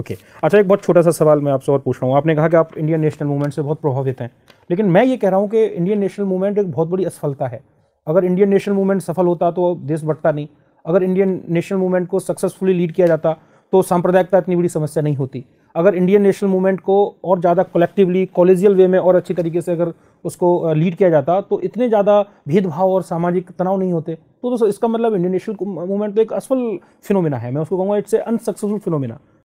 Okay okay. अच्छा एक बहुत छोटा सा सवाल मैं आपसे और पूछ रहा हूँ आपने कहा कि आप इंडियन नेशनल मूवमेंट से बहुत प्रभावित हैं लेकिन मैं ये कह रहा हूँ कि इंडियन नेशनल मूवमेंट एक बहुत बड़ी असफलता है अगर इंडियन नेशनल मूवमेंट सफल होता तो देश बढ़ता नहीं अगर इंडियन नेशनल मूवमेंट को सक्सेसफुली लीड किया जाता तो सांप्रदायिकता इतनी बड़ी समस्या नहीं होती अगर इंडियन नेशनल मूवमेंट को और ज़्यादा कलेक्टिवली कॉलेजियल वे में और अच्छी तरीके से अगर उसको लीड किया जाता तो इतने ज़्यादा भेदभाव और सामाजिक तनाव नहीं होते तो दोस्तों इसका मतलब इंडियन नेशनल मूवमेंट तो एक असफल फिनोमिना है मैं उसको कहूँगा इट्स ए अनसक्सेसफुल फिनोमिना